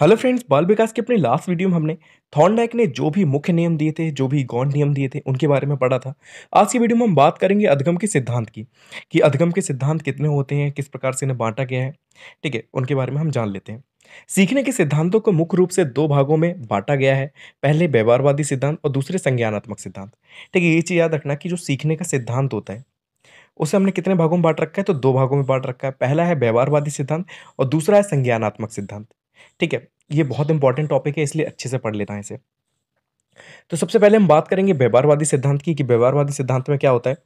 Hello friends बाल विकास की अपनी लास्ट वीडियो में हमने थॉर्नडाइक ने जो भी मुख्य नियम दिए थे जो भी गौण नियम दिए थे उनके बारे में पढ़ा था आज की वीडियो में हम बात करेंगे अधिगम के सिद्धांत की कि अधिगम के सिद्धांत कितने होते हैं किस प्रकार से इन्हें बांटा गया है ठीक है उनके बारे में हम जान लेते हैं सीखने के सिद्धांतों को मुख्य रूप से दो भागों में बांटा गया है पहले व्यवहारवादी सिद्धांत और दूसरे संज्ञानात्मक सिद्धांत ठीक है ये चीज़ याद रखना कि जो सीखने का सिद्धांत होता है उसे हमने कितने भागों में बांट रखा है तो दो भागों में बांट रखा है पहला है व्यवहारवादी सिद्धांत और दूसरा है संज्ञानात्मक सिद्धांत ठीक है ये बहुत इंपॉर्टेंट टॉपिक है इसलिए अच्छे से पढ़ लेना है इसे तो सबसे पहले हम बात करेंगे व्यवहारवादी सिद्धांत की कि व्यवहारवादी सिद्धांत में क्या होता है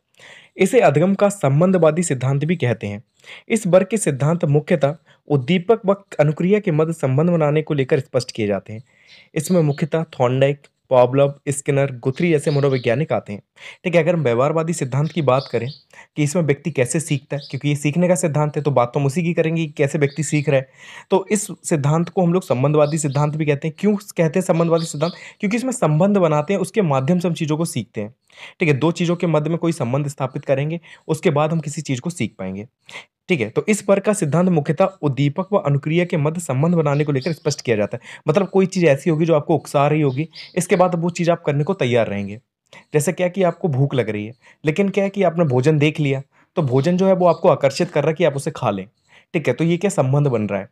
इसे अधिगम का संबंधवादी सिद्धांत भी कहते हैं इस वर्ग के सिद्धांत मुख्यतः उद्दीपक व अनुक्रिया के मध्य संबंध बनाने को लेकर स्पष्ट किए जाते हैं इसमें मुख्यतः थॉन्डाइक पॉबलब स्किनर गुथरी जैसे मनोवैज्ञानिक आते हैं ठीक है अगर हम व्यवहारवादी सिद्धांत की बात करें कि इसमें व्यक्ति कैसे सीखता है क्योंकि ये सीखने का सिद्धांत है तो बात तो हम उसी की करेंगे कि कैसे व्यक्ति सीख रहा है तो इस सिद्धांत को हम लोग संबंधवादी सिद्धांत भी कहते हैं क्यों कहते हैं संबंधवादी सिद्धांत क्योंकि इसमें संबंध बनाते हैं उसके माध्यम से हम चीज़ों को सीखते हैं ठीक है दो चीज़ों के मध्य में कोई संबंध स्थापित करेंगे उसके बाद हम किसी चीज़ को सीख पाएंगे ठीक है तो इस वर्ग का सिद्धांत मुख्यतः उद्दीपक व अनुक्रिया के मध्य संबंध बनाने को लेकर स्पष्ट किया जाता है मतलब कोई चीज़ ऐसी होगी जो आपको उकसा रही होगी इसके बाद वो चीज़ आप करने को तैयार रहेंगे जैसे क्या कि आपको भूख लग रही है लेकिन क्या है कि आपने भोजन देख लिया तो भोजन जो है वो आपको आकर्षित कर रहा है कि आप उसे खा लें ठीक है तो ये क्या संबंध बन रहा है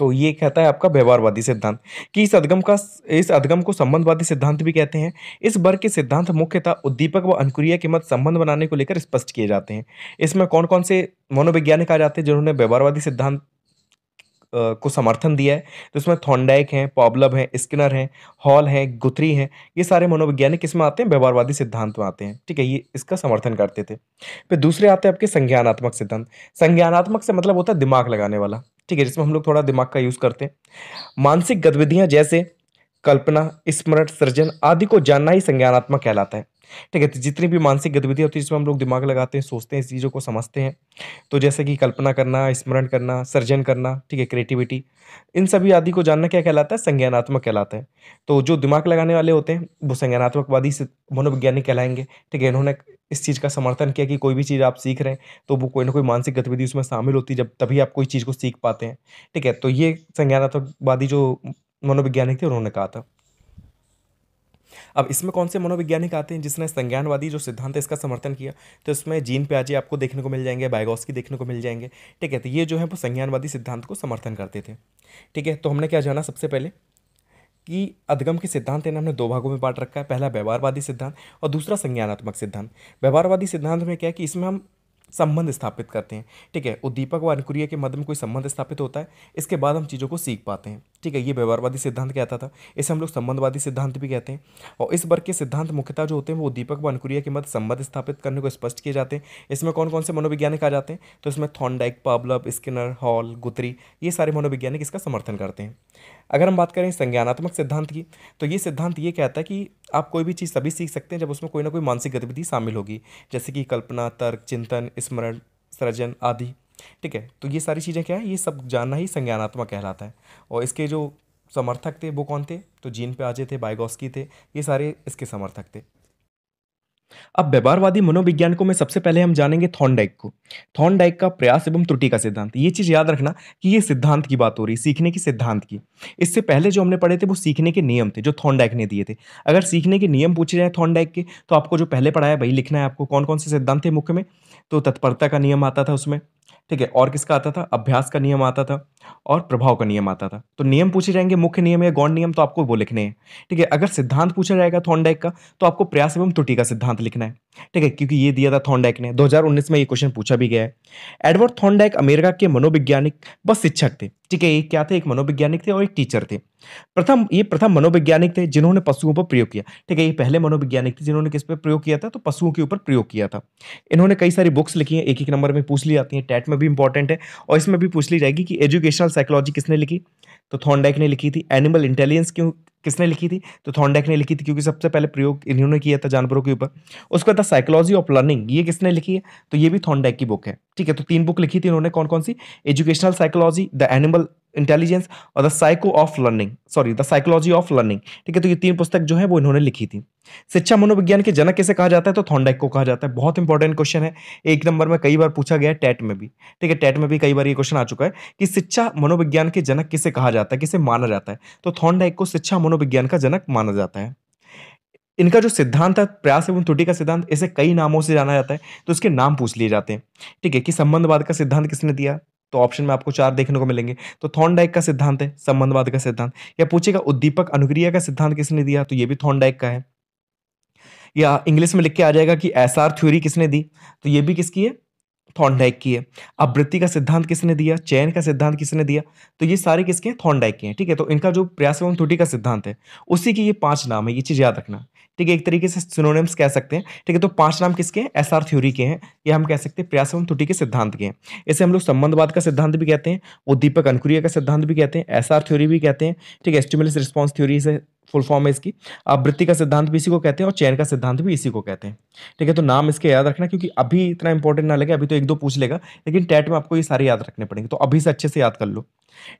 तो ये कहता है आपका व्यवहारवादी सिद्धांत कि इस अधगम का इस अधगम को संबंधवादी सिद्धांत भी कहते हैं इस वर्ग के सिद्धांत मुख्यतः उद्दीपक व अनुक्रिया के मत संबंध बनाने को लेकर स्पष्ट किए जाते हैं इसमें कौन कौन से मनोवैज्ञानिक आ जाते हैं जिन्होंने व्यवहारवादी सिद्धांत को समर्थन दिया है तो इसमें थॉन्डाइक हैं पॉबलब हैं स्किनर हैं हॉल हैं गुथरी हैं ये सारे मनोवैज्ञानिक इसमें आते हैं व्यवहारवादी सिद्धांत में आते हैं ठीक है ये इसका समर्थन करते थे फिर दूसरे आते हैं आपके संज्ञानात्मक सिद्धांत संज्ञानात्मक से मतलब होता है दिमाग लगाने वाला ठीक है जिसमें हम लोग थोड़ा दिमाग का यूज़ करते हैं मानसिक गतिविधियाँ जैसे कल्पना स्मरण सृजन आदि को जानना ही संज्ञानात्मक कहलाता है ठीक है तो जितनी भी मानसिक गतिविधियाँ होती है जिसमें हम लोग दिमाग लगाते हैं सोचते हैं इस चीज़ों को समझते हैं तो जैसे कि कल्पना करना स्मरण करना सर्जन करना ठीक है क्रिएटिविटी इन सभी आदि को जानना क्या कहलाता है संज्ञानात्मक कहलाता है तो जो दिमाग लगाने वाले होते हैं वो संज्ञानात्मकवादी से मनोवैज्ञानिक कहलाएंगे ठीक है इन्होंने इस चीज़ का समर्थन किया कि कोई भी चीज़ आप सीख रहे हैं तो वो कोई ना कोई मानसिक गतिविधि उसमें शामिल होती है जब तभी आप कोई चीज़ को सीख पाते हैं ठीक है तो ये संज्ञानात्मकवादी जो मनोवैज्ञानिक थे उन्होंने कहा था अब इसमें कौन से मनोवैज्ञानिक आते हैं जिसने संज्ञानवादी जो सिद्धांत है इसका समर्थन किया तो इसमें जीन प्याजे आपको देखने को मिल जाएंगे की देखने को मिल जाएंगे ठीक है तो ये जो है वो संज्ञानवादी सिद्धांत को समर्थन करते थे ठीक है तो हमने क्या जाना सबसे पहले कि अधगम के सिद्धांत है ना हमने दो भागों में बांट रखा है पहला व्यवहारवादी सिद्धांत और दूसरा संज्ञानात्मक सिद्धांत व्यवहारवादी सिद्धांत में क्या है कि इसमें हम संबंध स्थापित करते हैं ठीक है उद्दीपक व अनुकुरिया के मध्य में कोई संबंध स्थापित होता है इसके बाद हम चीज़ों को सीख पाते हैं ठीक है ये व्यवहारवादी सिद्धांत कहता था इसे हम लोग संबंधवादी सिद्धांत भी कहते हैं और इस वर्ग के सिद्धांत मुख्यतः जो होते हैं वो दीपक व अनुकुरिया के मत संबंध स्थापित करने को स्पष्ट किए जाते हैं इसमें कौन कौन से मनोवैज्ञानिक आ जाते हैं तो इसमें Thorndike Pavlov Skinner Hull Guthrie ये सारे मनोवैज्ञानिक इसका समर्थन करते हैं अगर हम बात करें संज्ञानात्मक सिद्धांत की तो ये सिद्धांत ये कहता है कि आप कोई भी चीज़ सभी सीख सकते हैं जब उसमें कोई ना कोई मानसिक गतिविधि शामिल होगी जैसे कि कल्पना तर्क चिंतन स्मरण सृजन आदि ठीक है तो ये सारी चीज़ें क्या है ये सब जानना ही संज्ञानात्मक कहलाता है और इसके जो समर्थक थे वो कौन थे तो जीन पे आजे थे बायगोस्की थे ये सारे इसके समर्थक थे अब व्यवहारवादी मनोविज्ञानिकों में सबसे पहले हम जानेंगे थॉर्नडाइक को थॉनडाइक का प्रयास एवं त्रुटि का सिद्धांत ये चीज़ याद रखना कि ये सिद्धांत की बात हो रही सीखने की सिद्धांत की इससे पहले जो हमने पढ़े थे वो सीखने के नियम थे जो थॉर्नडाइक ने दिए थे अगर सीखने के नियम पूछे जाए थॉर्नडाइक के तो आपको जो पहले पढ़ाया वही लिखना है आपको कौन कौन से सिद्धांत थे मुख्य में तो तत्परता का नियम आता था उसमें ठीक है और किसका आता था अभ्यास का नियम आता था और प्रभाव का नियम आता था तो नियम पूछे जाएंगे मुख्य नियम या गौण नियम तो आपको वो लिखने हैं ठीक है अगर सिद्धांत पूछा जाएगा थॉर्नडाइक का तो आपको प्रयास एवं त्रुटि का सिद्धांत लिखना है ठीक है क्योंकि ये दिया था थॉर्नडाइक ने 2019 में ये क्वेश्चन पूछा भी गया है एडवर्ड थॉर्नडाइक अमेरिका के मनोवैज्ञानिक व शिक्षक थे ठीक है ये क्या थे एक मनोवैज्ञानिक थे और एक टीचर थे प्रथम ये प्रथम मनोवैज्ञानिक थे जिन्होंने पशुओं पर प्रयोग किया ठीक है ये पहले मनोवैज्ञानिक थे जिन्होंने किस पर प्रयोग किया था तो पशुओं के ऊपर प्रयोग किया था इन्होंने कई सारी बुक्स लिखी हैं एक एक नंबर में पूछ ली जाती है टैट में भी इंपॉर्टेंट है और इसमें भी पूछ ली जाएगी कि एजुकेशन एवोल्यूशनल साइकोलॉजी किसने लिखी तो थॉन्डैक ने लिखी थी एनिमल इंटेलिजेंस क्यों किसने लिखी थी तो थॉन्डैक ने लिखी थी क्योंकि सबसे पहले प्रयोग इन्होंने किया था जानवरों के ऊपर उसके बाद साइकोलॉजी ऑफ लर्निंग ये किसने लिखी है तो ये भी थॉन्डैक की बुक है ठीक है तो तीन बुक लिखी थी इन्होंने कौन कौन सी educational psychology the animal intelligence और the psycho of learning sorry the psychology of learning ठीक है तो ये तीन पुस्तक जो है वो इन्होंने लिखी थी शिक्षा मनोविज्ञान के जनक कैसे कहा जाता है तो थॉन्डाइक को कहा जाता है बहुत इंपॉर्टेंट क्वेश्चन है एक नंबर में कई बार पूछा गया टेट में भी ठीक है टेट में भी कई बार ये क्वेश्चन आ चुका है कि शिक्षा मनोविज्ञान के जनक किसे कहा जाता है किसे माना जाता है तो थॉन्डाइक को शिक्षा मनोविज्ञान का जनक माना जाता है इनका जो सिद्धांत है प्रयास एवं त्रुटि का सिद्धांत इसे कई नामों से जाना जाता है तो इसके नाम पूछ लिए जाते हैं ठीक है कि संबंधवाद का सिद्धांत किसने दिया तो ऑप्शन में आपको चार देखने को मिलेंगे तो थॉर्नडाइक का सिद्धांत है संबंधवाद का सिद्धांत या पूछेगा उद्दीपक अनुक्रिया का सिद्धांत किसने दिया तो ये भी थॉनडाइक का है या इंग्लिश में लिख के आ जाएगा कि एस आर थ्योरी किसने दी तो ये भी किसकी है थॉर्नडाइक की है आवृत्ति का सिद्धांत किसने दिया चयन का सिद्धांत किसने दिया तो ये सारे किसके हैं थॉर्नडाइक के हैं ठीक है तो इनका जो प्रयास एवं त्रुटि का सिद्धांत है उसी के ये पांच नाम है ये चीज़ याद रखना ठीक है एक तरीके से सिनोनिम्स कह सकते हैं ठीक है तो पांच नाम किसके हैं एस आर थ्योरी के हैं ये हम कह सकते हैं प्रयास एवं त्रुटि के सिद्धांत के हैं इसे हम लोग संबंधवाद का सिद्धांत भी कहते हैं वो दीपक अंकुरिया का सिद्धांत भी कहते हैं एस आर थ्योरी भी कहते हैं ठीक है स्टिमुलस रिस्पॉन्स थ्योरी से फुल फॉर्म है इसकी आवृत्ति का सिद्धांत भी इसी को कहते हैं और चयन का सिद्धांत भी इसी को कहते हैं ठीक है तो नाम इसके याद रखना क्योंकि अभी इतना इंपॉर्टेंट ना लगे अभी तो एक दो पूछ लेगा लेकिन टेट में आपको ये सारे याद रखने पड़ेंगे तो अभी से अच्छे से याद कर लो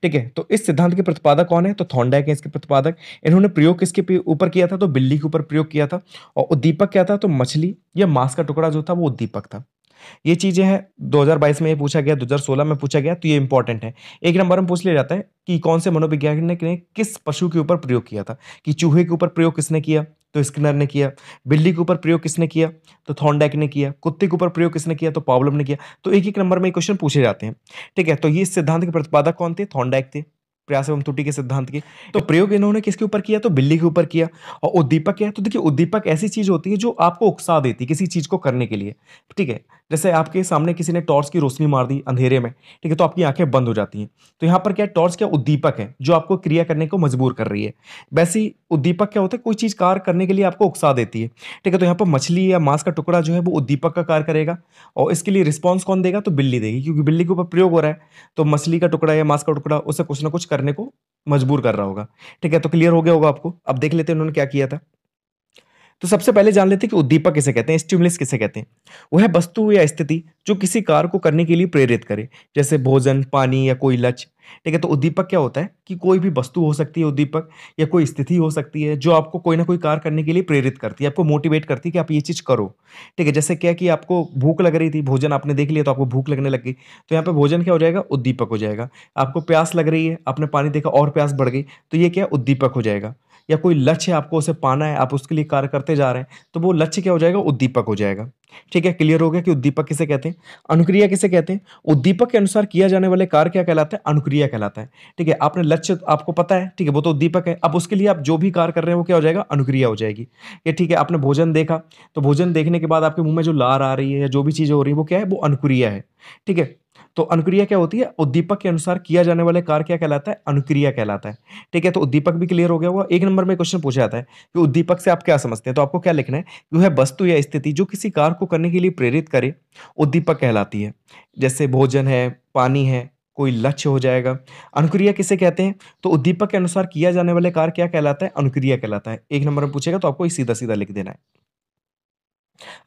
ठीक है तो इस सिद्धांत के प्रतिपादक कौन है तो थॉन्डैक है इसके प्रतिपादक इन्होंने प्रयोग किसके ऊपर किया था तो बिल्ली के ऊपर प्रयोग किया था और उद्दीपक क्या था तो मछली या मांस का टुकड़ा जो था वो उद्दीपक था ये चीज़ें हैं 2022 में ये पूछा गया 2016 में पूछा गया तो ये इंपॉर्टेंट है एक नंबर में पूछ लिया जाता है कि कौन से मनोविज्ञानिक ने किस पशु के ऊपर प्रयोग किया था कि चूहे के ऊपर प्रयोग किसने किया तो स्किनर ने किया बिल्ली के ऊपर प्रयोग किसने किया तो थॉन्डैक ने किया कुत्ते के ऊपर प्रयोग किसने किया तो पॉब्लम ने किया तो एक एक नंबर में क्वेश्चन पूछे जाते हैं ठीक है तो ये सिद्धांत के प्रतिपादक कौन थे थॉन्डैक थे प्रयास एवं त्रुटि के सिद्धांत की तो प्रयोग इन्होंने किसके ऊपर किया तो बिल्ली के ऊपर किया और उद्दीपक क्या है तो देखिए उद्दीपक ऐसी चीज़ होती है जो आपको उकसा देती है किसी चीज़ को करने के लिए ठीक है जैसे आपके सामने किसी ने टॉर्च की रोशनी मार दी अंधेरे में ठीक है तो आपकी आंखें बंद हो जाती हैं तो यहाँ पर क्या टॉर्च क्या उद्दीपक है जो आपको क्रिया करने को मजबूर कर रही है वैसे ही उद्दीपक क्या होता है कोई चीज़ कार्य करने के लिए आपको उकसा देती है ठीक है तो यहाँ पर मछली या मांस का टुकड़ा जो है वो उद्दीपक का कार्य करेगा और इसके लिए रिस्पॉन्स कौन देगा तो बिल्ली देगी क्योंकि बिल्ली के ऊपर प्रयोग हो रहा है तो मछली का टुकड़ा या मांस का टुकड़ा उसे कुछ ना कुछ कर करने को मजबूर कर रहा होगा ठीक है तो क्लियर हो गया होगा आपको अब देख लेते हैं उन्होंने क्या किया था तो सबसे पहले जान लेते हैं कि उद्दीपक किसे कहते हैं स्टिमुलस किसे कहते हैं वह है वस्तु या स्थिति जो किसी कार्य को करने के लिए प्रेरित करे जैसे भोजन पानी या कोई लच ठीक है तो उद्दीपक क्या होता है कि कोई भी वस्तु हो सकती है उद्दीपक या कोई स्थिति हो सकती है जो आपको कोई ना कोई कार्य करने के लिए प्रेरित करती है आपको मोटिवेट करती है कि आप ये चीज़ करो ठीक है जैसे क्या कि आपको भूख लग रही थी भोजन आपने देख लिया तो आपको भूख लगने लग गई तो यहाँ पर भोजन क्या हो जाएगा उद्दीपक हो जाएगा आपको प्यास लग रही है आपने पानी देखा और प्यास बढ़ गई तो ये क्या उद्दीपक हो जाएगा या कोई लक्ष्य आपको उसे पाना है आप उसके लिए कार्य करते जा रहे हैं तो वो लक्ष्य क्या हो जाएगा उद्दीपक हो जाएगा ठीक है क्लियर हो गया कि उद्दीपक किसे कहते हैं अनुक्रिया किसे कहते हैं उद्दीपक के अनुसार किया जाने वाले कार्य क्या कहलाता है अनुक्रिया कहलाता है ठीक है आपने लक्ष्य आपको पता है ठीक है वो तो उद्दीपक है अब उसके लिए आप जो भी कार्य कर रहे हैं वो क्या हो जाएगा अनुक्रिया हो जाएगी ये ठीक है आपने भोजन देखा तो भोजन देखने के बाद आपके मुंह में जो लार आ रही है या जो भी चीज़ हो रही है वो क्या है वो अनुक्रिया है ठीक है तो अनुक्रिया क्या होती है उद्दीपक के अनुसार किया जाने वाले कार्य क्या कहलाता है अनुक्रिया कहलाता है ठीक है तो उद्दीपक भी क्लियर हो गया हुआ एक नंबर में क्वेश्चन पूछा जाता है कि उद्दीपक से आप क्या समझते हैं तो आपको क्या लिखना है वह वस्तु या स्थिति जो किसी कार्य को करने के लिए प्रेरित करे उद्दीपक कहलाती है जैसे भोजन है पानी है कोई लक्ष्य हो जाएगा अनुक्रिया किसे कहते हैं तो उद्दीपक के अनुसार किया जाने वाले कार्य क्या कहलाता है अनुक्रिया कहलाता है एक नंबर में पूछेगा तो आपको सीधा सीधा लिख देना है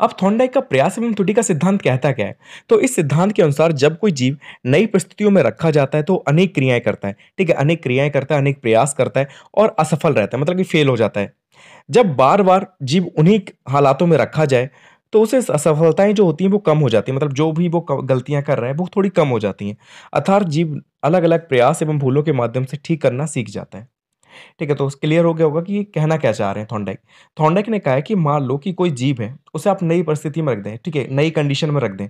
अब थोंडाइक का प्रयास एवं त्रुटि का सिद्धांत कहता क्या है तो इस सिद्धांत के अनुसार जब कोई जीव नई परिस्थितियों में रखा जाता है तो अनेक क्रियाएं करता है ठीक है अनेक क्रियाएं करता है अनेक प्रयास करता है और असफल रहता है मतलब कि फेल हो जाता है जब बार बार जीव उन्हीं हालातों में रखा जाए तो उसे असफलताएं जो होती हैं वो कम हो जाती हैं मतलब जो भी वो गलतियां कर रहे हैं वो थोड़ी कम हो जाती हैं अर्थात जीव अलग अलग प्रयास एवं भूलों के माध्यम से ठीक करना सीख जाता है ठीक है तो क्लियर हो गया होगा कि कहना क्या चाह रहे हैं थॉन्डेक थॉन्डेक ने कहा है कि मान लो कि कोई जीव है उसे आप नई परिस्थिति में रख दें ठीक है नई कंडीशन में रख दें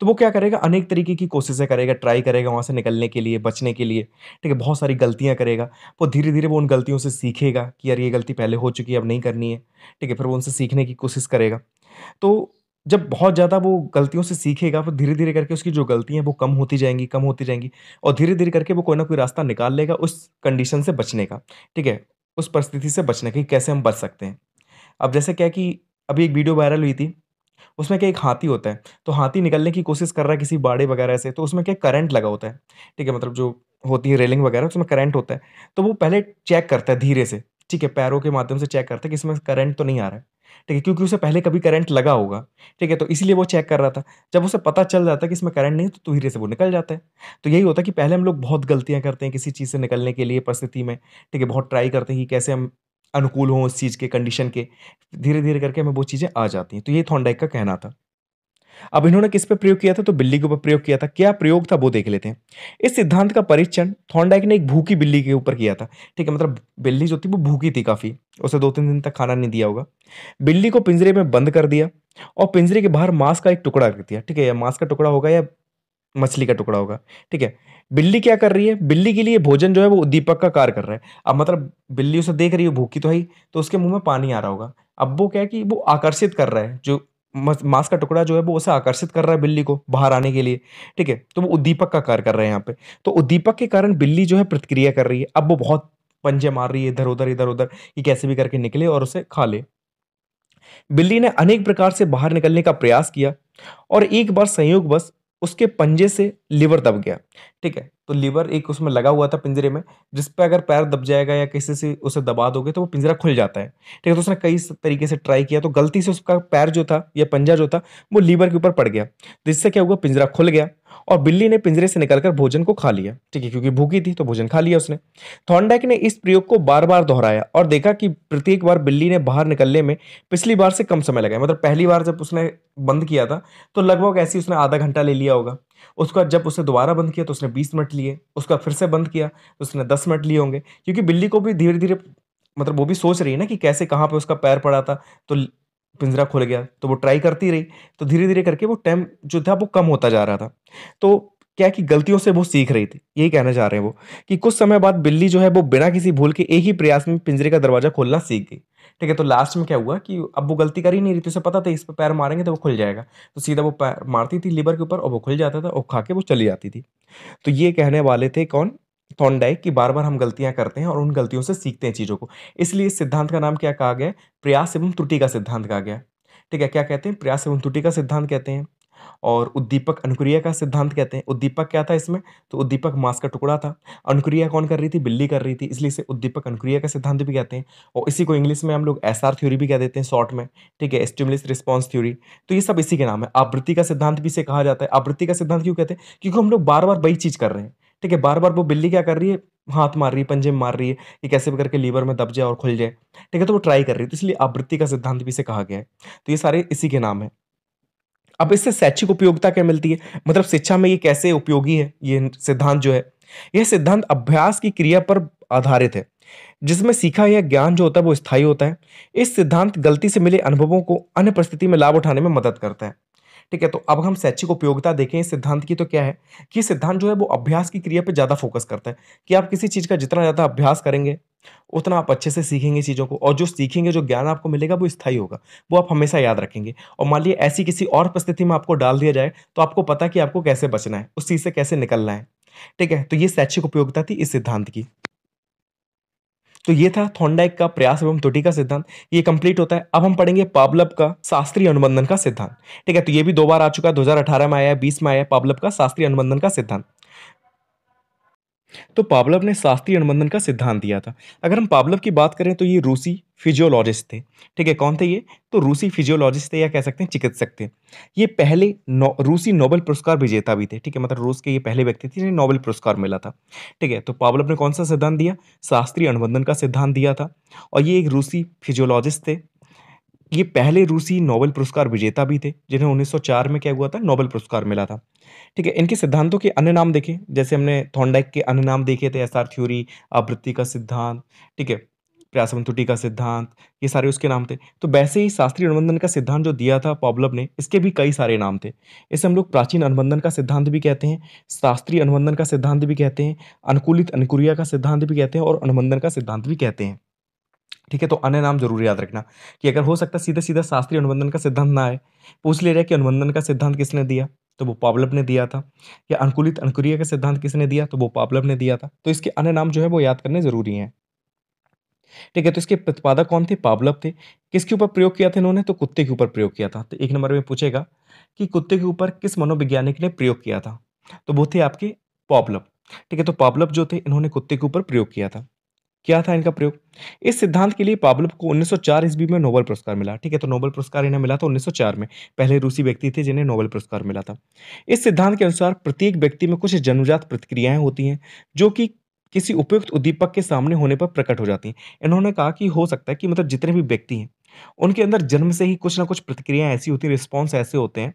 तो वो क्या करेगा अनेक तरीके की कोशिशें करेगा ट्राई करेगा वहाँ से निकलने के लिए बचने के लिए ठीक है बहुत सारी गलतियाँ करेगा वो धीरे धीरे वो उन गलतियों से सीखेगा कि यार ये गलती पहले हो चुकी है अब नहीं करनी है ठीक है फिर वो उनसे सीखने की कोशिश करेगा तो जब बहुत ज़्यादा वो गलतियों से सीखेगा तो धीरे धीरे करके उसकी जो गलतियाँ हैं वो कम होती जाएंगी कम होती जाएंगी और धीरे धीरे करके वो कोई ना कोई रास्ता निकाल लेगा उस कंडीशन से बचने का ठीक है उस परिस्थिति से बचने की कैसे हम बच सकते हैं अब जैसे क्या कि अभी एक वीडियो वायरल हुई थी उसमें क्या एक हाथी होता है तो हाथी निकलने की कोशिश कर रहा है किसी बाड़े वगैरह से तो उसमें क्या करंट लगा होता है ठीक है मतलब जो होती है रेलिंग वगैरह उसमें करंट होता है तो वो पहले चेक करता है धीरे से ठीक है पैरों के माध्यम से चेक करता है कि इसमें करंट तो नहीं आ रहा है ठीक है क्योंकि उसे पहले कभी करंट लगा होगा ठीक है तो इसीलिए वो चेक कर रहा था जब उसे पता चल जाता है कि इसमें करंट नहीं तो तो धीरे से वो निकल जाता है तो यही होता है कि पहले हम लोग बहुत गलतियाँ करते हैं किसी चीज़ से निकलने के लिए परिस्थिति में ठीक है बहुत ट्राई करते हैं कि कैसे हम अनुकूल हों उस चीज़ के कंडीशन के धीरे धीरे करके हमें वो चीज़ें आ जाती हैं तो ये थॉन्डाइक का कहना था अब इन्होंने किस पे प्रयोग किया था तो बिल्ली के ऊपर प्रयोग किया था क्या प्रयोग था वो देख लेते हैं इस सिद्धांत का परीक्षण थॉन्डाइक ने एक भूखी बिल्ली के ऊपर किया था ठीक है मतलब बिल्ली जो थी वो भूखी थी काफ़ी उसे दो तीन दिन तक खाना नहीं दिया होगा बिल्ली को पिंजरे में बंद कर दिया और पिंजरे के बाहर मांस का एक टुकड़ा रख दिया ठीक है या मांस का टुकड़ा होगा या मछली का टुकड़ा होगा ठीक है बिल्ली क्या कर रही है बिल्ली के लिए भोजन जो है वो दीपक का कार्य कर रहा है अब मतलब बिल्ली उसे देख रही है भूखी तो है तो उसके मुंह में पानी आ रहा होगा अब वो क्या है कि वो आकर्षित कर रहा है जो मांस का टुकड़ा जो है वो उसे आकर्षित कर रहा है बिल्ली को बाहर आने के लिए ठीक है तो वो उद्दीपक का कार्य कर रहे हैं यहाँ पे तो उद्दीपक के कारण बिल्ली जो है प्रतिक्रिया कर रही है अब वो बहुत पंजे मार रही है इधर उधर इधर उधर कि कैसे भी करके निकले और उसे खा ले बिल्ली ने अनेक प्रकार से बाहर निकलने का प्रयास किया और एक बार संयोग बस उसके पंजे से लिवर दब गया ठीक है तो लीवर एक उसमें लगा हुआ था पिंजरे में जिस पर अगर पैर दब जाएगा या किसी से उसे दबा दोगे तो वो पिंजरा खुल जाता है ठीक है तो उसने कई तरीके से ट्राई किया तो गलती से उसका पैर जो था या पंजा जो था वो लीवर के ऊपर पड़ गया जिससे तो क्या हुआ पिंजरा खुल गया और बिल्ली ने पिंजरे से निकलकर भोजन को खा लिया ठीक है क्योंकि भूखी थी तो भोजन खा लिया उसने थॉन्डैक ने इस प्रयोग को बार बार दोहराया और देखा कि प्रत्येक बार बिल्ली ने बाहर निकलने में पिछली बार से कम समय लगा मतलब पहली बार जब उसने बंद किया था तो लगभग ऐसी उसने आधा घंटा ले लिया होगा उसके बाद जब उसे दोबारा बंद किया तो उसने बीस मिनट लिए उसका फिर से बंद किया तो उसने दस मिनट लिए होंगे क्योंकि बिल्ली को भी धीरे धीरे मतलब वो भी सोच रही है ना कि कैसे कहाँ पे उसका पैर पड़ा था तो पिंजरा खुल गया तो वो ट्राई करती रही तो धीरे धीरे करके वो टाइम जो था वो कम होता जा रहा था तो क्या कि गलतियों से वो सीख रही थी यही कहना चाह रहे हैं वो कि कुछ समय बाद बिल्ली जो है वो बिना किसी भूल के एक ही प्रयास में पिंजरे का दरवाजा खोलना सीख गई ठीक है तो लास्ट में क्या हुआ कि अब वो गलती कर ही नहीं रही थी उसे पता था इस पर पैर मारेंगे तो वो खुल जाएगा तो सीधा वो पैर मारती थी लीवर के ऊपर और वो खुल जाता था और खा के वो चली जाती थी तो ये कहने वाले थे कौन थॉर्नडाइक कि बार बार हम गलतियां करते हैं और उन गलतियों से सीखते हैं चीज़ों को इसलिए इस सिद्धांत का नाम क्या कहा गया प्रयास एवं त्रुटि का सिद्धांत कहा गया ठीक है क्या कहते हैं प्रयास एवं त्रुटि का सिद्धांत कहते हैं और उद्दीपक अनुक्रिया का सिद्धांत कहते हैं उद्दीपक क्या था इसमें तो उद्दीपक मांस का टुकड़ा था अनुक्रिया कौन कर रही थी बिल्ली कर रही थी इसलिए इसे उद्दीपक अनुक्रिया का सिद्धांत भी कहते हैं और इसी को इंग्लिश में हम लोग एस थ्योरी भी कह देते हैं शॉर्ट में ठीक है स्टिमुलस रिस्पॉन्स थ्योरी तो ये सब इसी के नाम है आवृत्ति का सिद्धांत भी इसे कहा जाता है आवृत्ति का सिद्धांत क्यों कहते हैं क्योंकि हम लोग बार बार वही चीज़ कर रहे हैं ठीक है बार बार वो बिल्ली क्या कर रही है हाथ मार रही है पंजे मार रही है कि कैसे भी करके लीवर में दब जाए और खुल जाए ठीक है तो वो ट्राई कर रही है तो इसलिए आवृत्ति का सिद्धांत भी इसे कहा गया है तो ये सारे इसी के नाम है अब इससे शैक्षिक उपयोगिता क्या मिलती है मतलब शिक्षा में ये कैसे उपयोगी है ये सिद्धांत जो है यह सिद्धांत अभ्यास की क्रिया पर आधारित है जिसमें सीखा या ज्ञान जो होता है वो स्थायी होता है इस सिद्धांत गलती से मिले अनुभवों को अन्य परिस्थिति में लाभ उठाने में मदद करता है ठीक है तो अब हम शैक्षिक उपयोगिता देखें इस सिद्धांत की तो क्या है कि सिद्धांत जो है वो अभ्यास की क्रिया पर ज़्यादा फोकस करता है कि आप किसी चीज़ का जितना ज़्यादा अभ्यास करेंगे उतना आप अच्छे से सीखेंगे चीज़ों को और जो सीखेंगे जो ज्ञान आपको मिलेगा वो स्थायी होगा वो आप हमेशा याद रखेंगे और मान लीजिए ऐसी किसी और परिस्थिति में आपको डाल दिया जाए तो आपको पता कि आपको कैसे बचना है उस चीज़ से कैसे निकलना है ठीक है तो ये शैक्षिक उपयोगिता थी इस सिद्धांत की तो ये था थोंडाइक का प्रयास एवं त्रुटि का सिद्धांत ये कंप्लीट होता है अब हम पढ़ेंगे पाबलब का शास्त्रीय अनुबंधन का सिद्धांत ठीक है तो ये भी दो बार आ चुका है दो में आया है बीस में आया है का शास्त्रीय अनुबंधन का सिद्धांत तो पावलव ने शास्त्रीय अनुबंधन का सिद्धांत दिया था अगर हम पावलव की बात करें तो ये रूसी फिजियोलॉजिस्ट थे ठीक है कौन थे ये तो रूसी फिजियोलॉजिस्ट थे या कह सकते हैं चिकित्सक थे ये पहले नौ, रूसी नोबेल पुरस्कार विजेता भी थे ठीक है मतलब रूस के ये पहले व्यक्ति थे जिन्हें नोबेल पुरस्कार मिला था ठीक है तो पावलव ने कौन सा सिद्धांत दिया शास्त्रीय अनुबंधन का सिद्धांत दिया था और ये एक रूसी फिजियोलॉजिस्ट थे ये पहले रूसी नोबेल पुरस्कार विजेता भी थे जिन्हें 1904 में क्या हुआ था नोबेल पुरस्कार मिला था ठीक है इनके सिद्धांतों के अन्य नाम देखें जैसे हमने थॉन्डाइक के अन्य नाम देखे थे एसआर थ्योरी आवृत्ति का सिद्धांत ठीक है प्रयासवंतुटी का सिद्धांत ये सारे उसके नाम थे तो वैसे ही शास्त्रीय अनुबंधन का सिद्धांत जो दिया था पॉब्लब ने इसके भी कई सारे नाम थे इसे हम लोग प्राचीन अनुबंधन का सिद्धांत भी कहते हैं शास्त्रीय अनुबंधन का सिद्धांत भी कहते हैं अनुकूलित अनुक्रिया का सिद्धांत भी कहते हैं और अनुबंधन का सिद्धांत भी कहते हैं ठीक है तो अन्य नाम जरूर याद रखना कि अगर हो सकता है सीधा सीधा शास्त्रीय अनुबंधन का सिद्धांत ना आए पूछ ले रहे कि अनुबंधन का सिद्धांत किसने दिया तो वो पावलव ने दिया था या अनुकूलित अनुक्रिया का सिद्धांत किसने दिया तो वो पावलव ने दिया था तो इसके अन्य नाम जो है वो याद करने जरूरी हैं ठीक है तो इसके प्रतिपादक कौन थे पावलव थे किसके ऊपर प्रयोग किया था इन्होंने तो कुत्ते के ऊपर प्रयोग किया था तो एक नंबर में पूछेगा कि कुत्ते के ऊपर किस मनोवैज्ञानिक ने प्रयोग किया था तो वो थे आपके पॉपलव ठीक है तो पॉपलव जो थे इन्होंने कुत्ते के ऊपर प्रयोग किया था क्या था इनका प्रयोग इस सिद्धांत के लिए पाब्लोव को 1904 ईस्वी में नोबेल पुरस्कार मिला ठीक है तो नोबेल पुरस्कार इन्हें मिला था 1904 में पहले रूसी व्यक्ति थे जिन्हें नोबेल पुरस्कार मिला था इस सिद्धांत के अनुसार प्रत्येक व्यक्ति में कुछ जन्मजात प्रतिक्रियाएं होती हैं जो कि किसी उपयुक्त उद्दीपक के सामने होने पर प्रकट हो जाती हैं इन्होंने कहा कि हो सकता है कि मतलब जितने भी व्यक्ति हैं उनके अंदर जन्म से ही कुछ ना कुछ प्रतिक्रियाएँ ऐसी होती हैं रिस्पॉन्स ऐसे होते हैं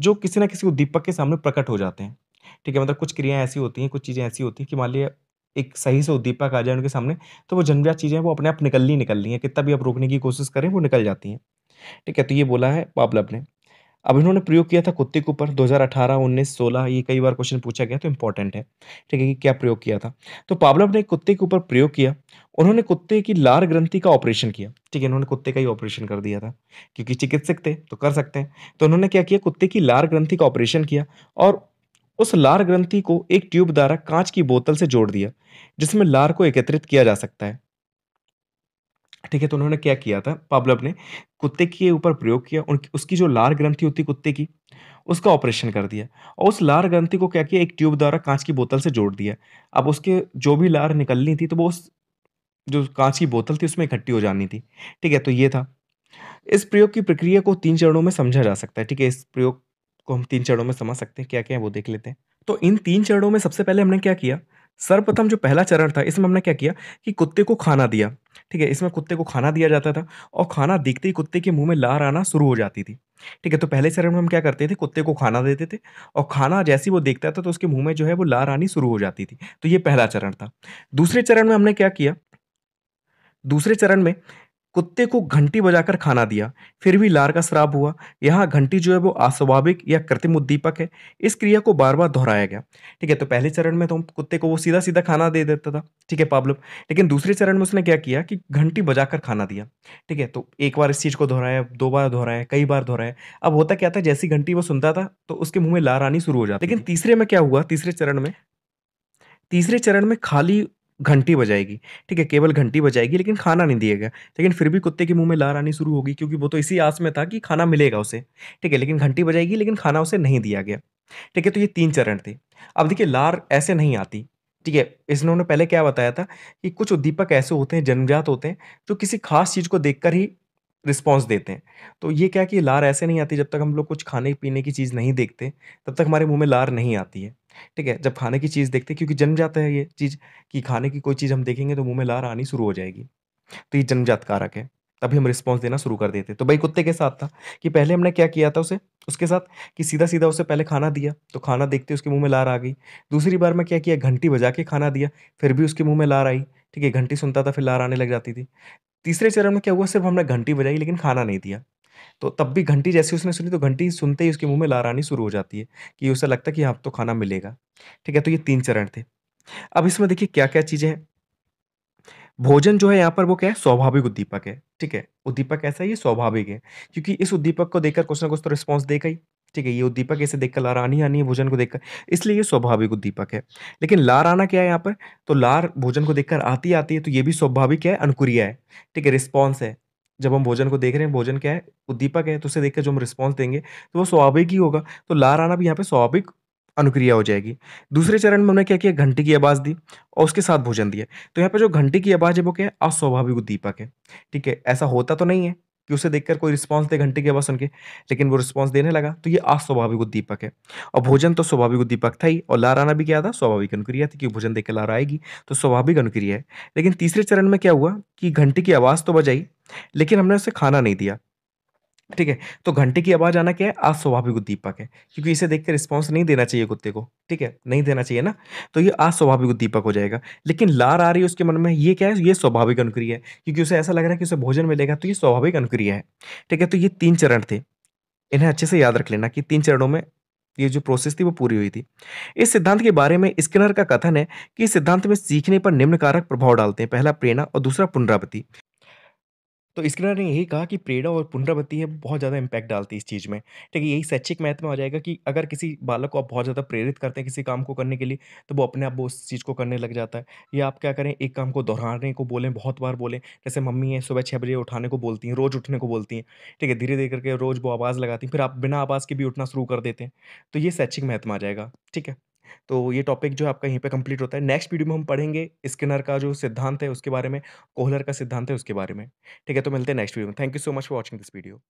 जो किसी ना किसी उद्दीपक के सामने प्रकट हो जाते हैं ठीक है मतलब कुछ क्रियाएं ऐसी होती हैं कुछ चीज़ें ऐसी होती हैं कि मान लिया एक सही से उद्दीपक आ जाए उनके सामने तो वो जनजात चीज़ें वो अपने आप निकलनी निकलनी है कितना भी आप रोकने की कोशिश करें वो निकल जाती हैं ठीक है तो ये बोला है पाबलब ने अब इन्होंने प्रयोग किया था कुत्ते के ऊपर 2018, 19, 16 ये कई बार क्वेश्चन पूछा गया तो इम्पोर्टेंट है ठीक है कि क्या प्रयोग किया था तो पाबलब ने कुत्ते के ऊपर प्रयोग किया उन्होंने कुत्ते की लार ग्रंथि का ऑपरेशन किया ठीक है इन्होंने कुत्ते का ही ऑपरेशन कर दिया था क्योंकि चिकित्सक थे तो कर सकते हैं तो उन्होंने क्या किया कुत्ते की लार ग्रंथि का ऑपरेशन किया और उस लार ग्रंथि को एक ट्यूब द्वारा कांच की बोतल से जोड़ दिया जिसमें लार को एकत्रित किया जा सकता है ठीक है तो उन्होंने क्या किया था पाब्लब ने कुत्ते के ऊपर प्रयोग किया उनकी उसकी जो लार ग्रंथि होती कुत्ते की उसका ऑपरेशन कर दिया और उस लार ग्रंथि को क्या किया एक ट्यूब द्वारा कांच की बोतल से जोड़ दिया अब उसके जो भी लार निकलनी थी तो वो उस जो कांच की बोतल थी उसमें इकट्ठी हो जानी थी ठीक है तो ये था इस प्रयोग की प्रक्रिया को तीन चरणों में समझा जा सकता है ठीक है इस प्रयोग को हम तीन चरणों में समझ सकते हैं क्या क्या है वो देख लेते हैं तो इन तीन चरणों में सबसे पहले हमने क्या किया सर्वप्रथम जो पहला चरण था इसमें हमने क्या किया कि कुत्ते को खाना दिया ठीक है इसमें कुत्ते को खाना दिया जाता था और खाना दिखते ही कुत्ते के मुंह में लार आना शुरू हो जाती थी ठीक है तो पहले चरण में हम क्या करते थे कुत्ते को खाना देते थे और खाना जैसे ही वो देखता था तो उसके मुंह में जो है वो लार आनी शुरू हो जाती थी तो ये पहला चरण था दूसरे चरण में हमने क्या किया दूसरे चरण में कुत्ते को घंटी बजाकर खाना दिया फिर भी लार का श्राप हुआ यहाँ घंटी जो है वो अस्वाभाविक या कृत्रिम उद्दीपक है इस क्रिया को बार बार दोहराया गया ठीक है तो पहले चरण में तो कुत्ते को वो सीधा सीधा खाना दे देता था ठीक है पाब्लम लेकिन दूसरे चरण में उसने क्या किया कि घंटी बजाकर खाना दिया ठीक है तो एक बार इस चीज़ को दोहराया दो बार दोहराया कई बार दोहराया अब होता क्या था जैसी घंटी वो सुनता था तो उसके मुँह में लार आनी शुरू हो जाती लेकिन तीसरे में क्या हुआ तीसरे चरण में तीसरे चरण में खाली घंटी बजाएगी ठीक है केवल घंटी बजाएगी लेकिन खाना नहीं दिएगा लेकिन फिर भी कुत्ते के मुंह में लार आनी शुरू होगी क्योंकि वो तो इसी आस में था कि खाना मिलेगा उसे ठीक है लेकिन घंटी बजाएगी लेकिन खाना उसे नहीं दिया गया ठीक है तो ये तीन चरण थे अब देखिए लार ऐसे नहीं आती ठीक है इसने उन्होंने पहले क्या बताया था कि कुछ उद्दीपक ऐसे होते हैं जन्मजात होते हैं जो किसी खास चीज़ को देख ही रिस्पॉन्स देते हैं तो ये क्या कि लार ऐसे नहीं आती जब तक हम लोग कुछ खाने पीने की चीज़ नहीं देखते तब तक हमारे मुँह में लार नहीं आती है ठीक है? जब खाने की चीज़ देखते हैं क्योंकि जाता है ये चीज़ कि खाने की कोई चीज़ हम देखेंगे तो मुँह में लार आनी शुरू हो जाएगी। तो ये जन्मजात कारक है, तभी हम रिस्पॉन्स देना शुरू कर देते तो भाई कुत्ते के साथ था कि पहले हमने क्या किया था उसे उसके साथ कि सीधा-सीधा उसे पहले खाना दिया, तो खाना देखते उसके मुँह में लार आ गई। दूसरी बार मैं क्या किया घंटी बजा के खाना दिया, फिर भी उसके मुँह में लार आई, ठीक है? घंटी सुनता था फिर लार आने लग जाती थी। तीसरे चरण में क्या हुआ सिर्फ़ हमने घंटी बजाई लेकिन खाना नहीं दिया। तो तब भी घंटी जैसे उसने सुनी तो घंटी सुनते ही उसके मुंह में आनी शुरू हो जाती है कि उसे लगता है कि आप हाँ, तो खाना मिलेगा ठीक है तो ये तीन चरण थे अब इसमें देखिए क्या क्या चीज़ें हैं भोजन जो है यहाँ पर वो क्या है स्वाभाविक उद्दीपक है ठीक है उद्दीपक ऐसा है ये स्वाभाविक है क्योंकि इस उद्दीपक को देखकर कुछ ना कुछ तो रिस्पॉन्स देगा ही ठीक है ये उद्दीपक ऐसे देखकर लार आनी आनी है भोजन को देखकर इसलिए ये स्वाभाविक उद्दीपक है लेकिन लार आना क्या है यहाँ पर तो लार भोजन को देखकर आती आती है तो ये भी स्वाभाविक है अनुक्रिया है ठीक है रिस्पॉन्स है जब हम भोजन को देख रहे हैं भोजन क्या है उद्दीपक है तो उसे देख कर जो हम रिस्पॉन्स देंगे तो वो स्वाभाविक ही होगा तो लार आना भी यहाँ पे स्वाभाविक अनुक्रिया हो जाएगी दूसरे चरण में हमने क्या किया घंटी की आवाज़ दी और उसके साथ भोजन दिया तो यहाँ पे जो घंटी की आवाज़ है वो क्या है अस्वाभाविक उद्दीपक है ठीक है ऐसा होता तो नहीं है कि उसे देखकर कोई रिस्पांस दे घंटे के बाद सुन के लेकिन वो रिस्पॉन्स देने लगा तो ये अस्वाभाविक उद्दीपक है और भोजन तो स्वाभाविक उद्दीपक था ही और लाराना भी क्या था स्वाभाविक अनुक्रिया थी कि भोजन देखकर लारा आएगी तो स्वाभाविक अनुक्रिया है लेकिन तीसरे चरण में क्या हुआ कि घंटे की आवाज़ तो बजाई लेकिन हमने उसे खाना नहीं दिया ठीक है तो घंटे की आवाज़ आना क्या है अस्वाभाविक उद्दीपक है क्योंकि इसे देख के रिस्पॉन्स नहीं देना चाहिए कुत्ते को ठीक है नहीं देना चाहिए ना तो ये अस्वाभाविक उद्दीपक हो जाएगा लेकिन लार आ रही है उसके मन में ये क्या है ये स्वाभाविक अनुक्रिया है क्योंकि उसे ऐसा लग रहा है कि उसे भोजन मिलेगा तो ये स्वाभाविक अनुक्रिया है ठीक है तो ये तीन चरण थे इन्हें अच्छे से याद रख लेना कि तीन चरणों में ये जो प्रोसेस थी वो पूरी हुई थी इस सिद्धांत के बारे में स्किनर का कथन है कि इस सिद्धांत में सीखने पर निम्न कारक प्रभाव डालते हैं पहला प्रेरणा और दूसरा पुनरावृत्ति तो स्किनर ने यही कहा कि प्रेरणा और पुनरावृत्ति है बहुत ज़्यादा इम्पैक्ट डालती है इस चीज़ में, ठीक है? यही शैक्षिक महत्व में आ जाएगा कि अगर किसी बालक को आप बहुत ज़्यादा प्रेरित करते हैं किसी काम को करने के लिए, तो वो अपने आप वो उस चीज़ को करने लग जाता है। या आप क्या करें, एक काम को दोहराने को बोलें, बहुत बार बोलें। जैसे मम्मी है सुबह छः बजे उठाने को बोलती हैं, रोज़ उठने को बोलती हैं, ठीक है? धीरे-धीरे करके रोज़ वो आवाज़ लगाती हैं, फिर आप बिना आवाज़ के भी उठना शुरू कर देते हैं। तो ये शैक्षिक महत्व में आ जाएगा, ठीक है? तो ये टॉपिक जो है आपका यहीं पे कंप्लीट होता है नेक्स्ट वीडियो में हम पढ़ेंगे स्किनर का जो सिद्धांत है उसके बारे में कोहलर का सिद्धांत है उसके बारे में ठीक है तो मिलते हैं नेक्स्ट वीडियो में thank you so much for watching this video